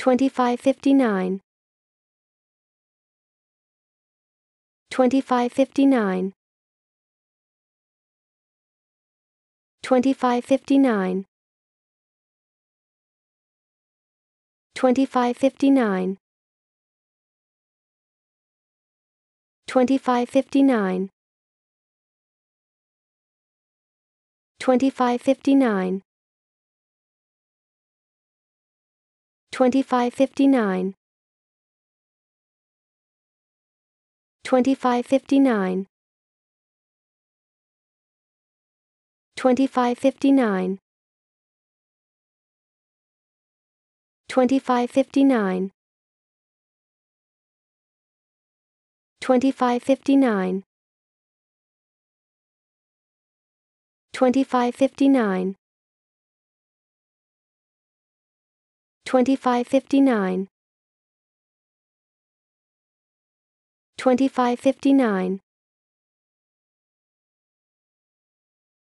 2559 2559 2559 2559 2559 2559 2559 2559 2559 2559 2559 2559 2559 2559